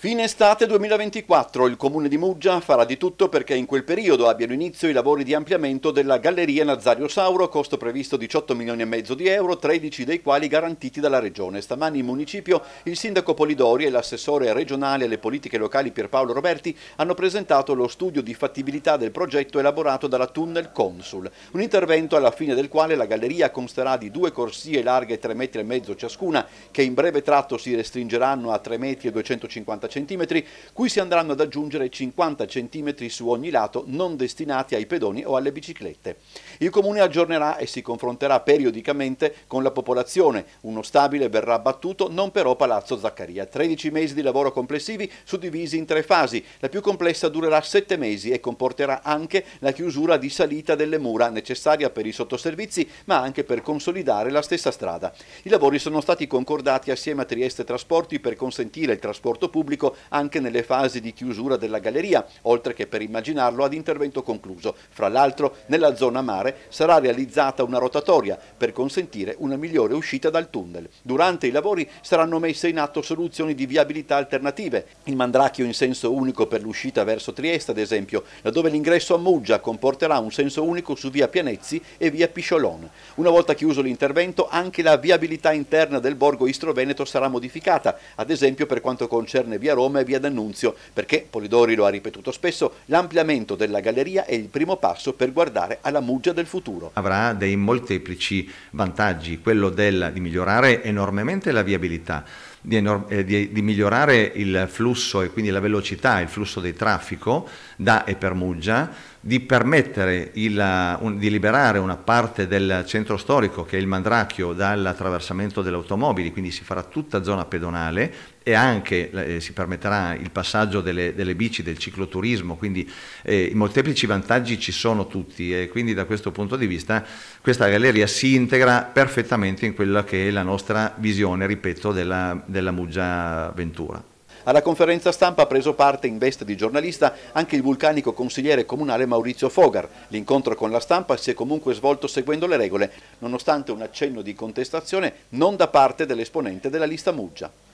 Fine estate 2024 il comune di Muggia farà di tutto perché in quel periodo abbiano inizio i lavori di ampliamento della galleria Nazario Sauro, costo previsto 18 milioni e mezzo di euro, 13 dei quali garantiti dalla regione. Stamani in municipio il sindaco Polidori e l'assessore regionale alle politiche locali Pierpaolo Roberti hanno presentato lo studio di fattibilità del progetto elaborato dalla Tunnel Consul, un intervento alla fine del quale la galleria consterà di due corsie larghe 3,5 metri ciascuna che in breve tratto si restringeranno a 3,250 metri cm, cui si andranno ad aggiungere 50 cm su ogni lato non destinati ai pedoni o alle biciclette. Il Comune aggiornerà e si confronterà periodicamente con la popolazione. Uno stabile verrà battuto, non però Palazzo Zaccaria. 13 mesi di lavoro complessivi suddivisi in tre fasi. La più complessa durerà 7 mesi e comporterà anche la chiusura di salita delle mura necessaria per i sottoservizi ma anche per consolidare la stessa strada. I lavori sono stati concordati assieme a Trieste Trasporti per consentire il trasporto pubblico pubblico anche nelle fasi di chiusura della galleria, oltre che per immaginarlo ad intervento concluso. Fra l'altro nella zona mare sarà realizzata una rotatoria per consentire una migliore uscita dal tunnel. Durante i lavori saranno messe in atto soluzioni di viabilità alternative, il mandracchio in senso unico per l'uscita verso Trieste ad esempio, laddove l'ingresso a Muggia comporterà un senso unico su via Pianezzi e via Pisciolone. Una volta chiuso l'intervento anche la viabilità interna del borgo Istro-Veneto sarà modificata, ad esempio per quanto concerne via via Roma e via D'Annunzio, perché, Polidori lo ha ripetuto spesso, l'ampliamento della galleria è il primo passo per guardare alla Muggia del futuro. Avrà dei molteplici vantaggi, quello del, di migliorare enormemente la viabilità, di, enorm- eh, di, di, migliorare il flusso e quindi la velocità, il flusso del traffico da e per Muggia, di permettere il, un, di liberare una parte del centro storico che è il Mandracchio dall'attraversamento delle automobili, quindi si farà tutta zona pedonale e anche eh, si permetterà il passaggio delle, delle bici, del cicloturismo, quindi eh, i molteplici vantaggi ci sono tutti e quindi da questo punto di vista questa galleria si integra perfettamente in quella che è la nostra visione, ripeto, della, della della Muggia Ventura. Alla conferenza stampa ha preso parte in veste di giornalista anche il vulcanico consigliere comunale Maurizio Fogar. L'incontro con la stampa si è comunque svolto seguendo le regole, nonostante un accenno di contestazione non da parte dell'esponente della lista Muggia.